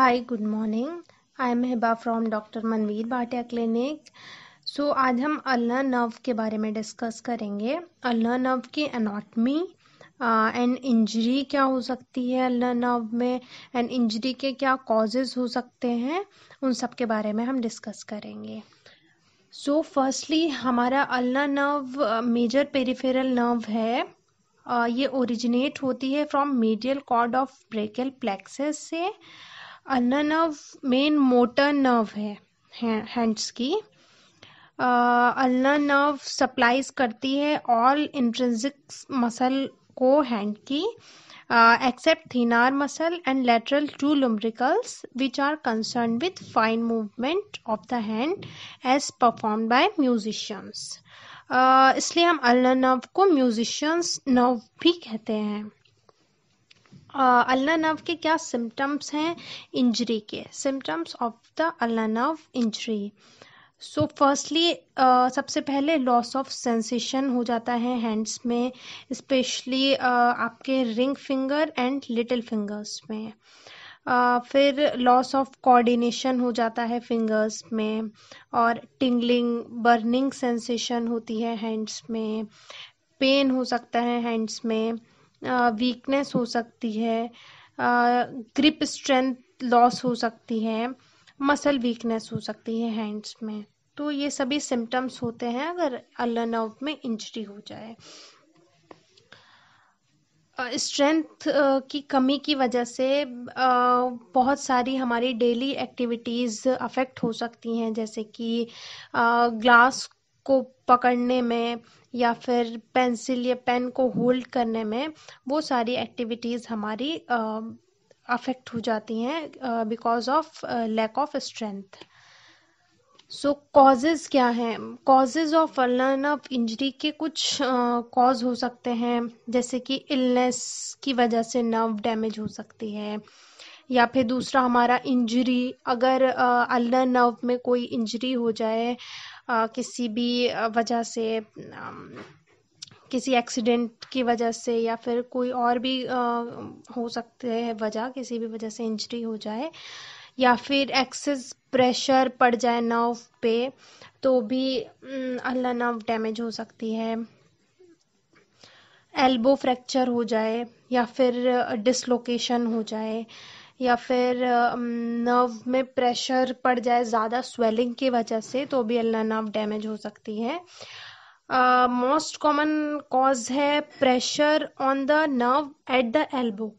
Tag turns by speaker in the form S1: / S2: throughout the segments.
S1: hi good morning I am Hiba from doctor Manveer Bhatia clinic so आज हम Allah nerve के बारे में डिस्कस करेंगे अल्लर नर्व की एनाटमी एंड इंजरी क्या हो सकती है अल्ला नर्व में एंड इंजरी के क्या कॉजेज हो सकते हैं उन सब के बारे में हम डिस्कस करेंगे सो so, फर्स्टली हमारा अल्लर नर्व मेजर पेरिफेरल नर्व है ये ओरिजिनेट होती है from medial cord of brachial plexus से ulna nerve main motor nerve है हैंड्स की अल्ना नर्व सप्लाइज करती है ऑल इंट्रेंसिक मसल को हैंड की except thenar muscle and lateral two lumbricals which are concern with fine movement of the hand as perform by musicians इसलिए हम ulna nerve को musicians nerve भी कहते हैं अल्ला नर्व के क्या सिम्टम्स हैं इंजरी के symptoms of the ulna nerve injury so firstly सबसे पहले लॉस ऑफ सेंसेशन हो जाता है हैंड्स में स्पेशली uh, आपके ring finger and little fingers में uh, फिर लॉस ऑफ कोऑर्डिनेशन हो जाता है फिंगर्स में और टिंगलिंग बर्निंग सेंसेशन होती है हैंड्स में पेन हो सकता है हैंड्स में वीकनेस हो सकती है ग्रिप स्ट्रेंथ लॉस हो सकती है मसल वीकनेस हो सकती है हैंड्स में तो ये सभी सिम्टम्स होते हैं अगर अलर्न आउट में इंजरी हो जाए स्ट्रेंथ की कमी की वजह से बहुत सारी हमारी डेली एक्टिविटीज़ अफेक्ट हो सकती हैं जैसे कि ग्लास को पकड़ने में या फिर पेंसिल या पेन को होल्ड करने में वो सारी एक्टिविटीज़ हमारी अफेक्ट हो जाती हैं because of lack of strength so causes क्या हैं causes of ulna of injury के कुछ कॉज uh, हो सकते हैं जैसे कि इलनेस की वजह से नर्व डैमेज हो सकती है या फिर दूसरा हमारा इंजरी अगर अल्ला नर्व में कोई इंजरी हो जाए किसी भी वजह से किसी एक्सीडेंट की वजह से या फिर कोई और भी हो सकते हैं वजह किसी भी वजह से इंजरी हो जाए या फिर एक्सेस प्रेशर पड़ जाए नर्व पे तो भी अल्लाह नर्व डैमेज हो सकती है एल्बो फ्रैक्चर हो जाए या फिर डिसलोकेशन हो जाए या फिर नर्व में प्रेशर पड़ जाए ज़्यादा स्वेलिंग की वजह से तो भी अल्ला नर्व डैमेज हो सकती है मोस्ट कॉमन कॉज है pressure on the nerve at the elbow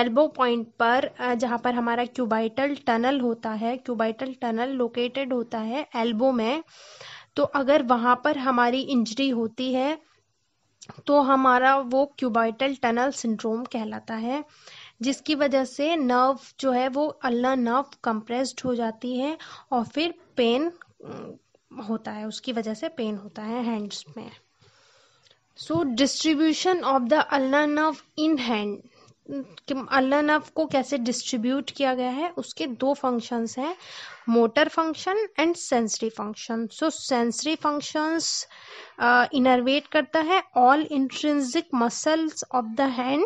S1: elbow point पर जहाँ पर हमारा क्यूबाइटल टनल होता है क्यूबाइटल टनल लोकेटेड होता है एल्बो में तो अगर वहाँ पर हमारी इंजरी होती है तो हमारा वो क्यूबाइटल टनल सिंड्रोम कहलाता है जिसकी वजह से नर्व जो है वो अल्ला नर्व कंप्रेस्ड हो जाती है और फिर पेन होता है उसकी वजह से पेन होता है हैंड्स में so distribution of the ulna nerve in hand कि को कैसे डिस्ट्रीब्यूट किया गया है उसके दो फंक्शंस हैं motor function and sensory function so sensory functions innervate करता है all intrinsic muscles of the hand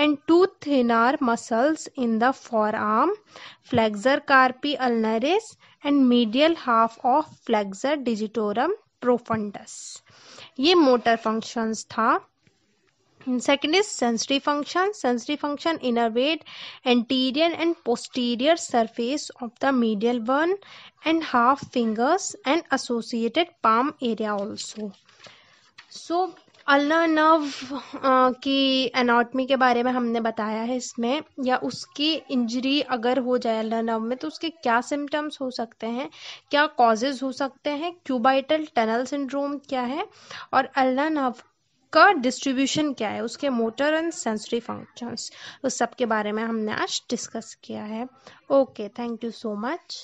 S1: and two thenar muscles in the forearm flexor carpi ulnaris and medial half of flexor digitorum profundus ये motor functions था second is sensory function sensory function innervate anterior and posterior surface of the medial one and half fingers and associated palm area also so ulna nerve की anatomy के बारे में हमने बताया है इसमें या उसकी इंजरी अगर हो जाए अल्ना नव में तो उसके क्या सिम्टम्स हो सकते हैं क्या कॉजेज हो सकते हैं क्यूबाइटल टनल सिंड्रोम क्या है और अल्ना नव का डिस्ट्रीब्यूशन क्या है उसके मोटर एंड सेंसरी फंक्शंस उस सब के बारे में हमने आज डिस्कस किया है okay thank you so much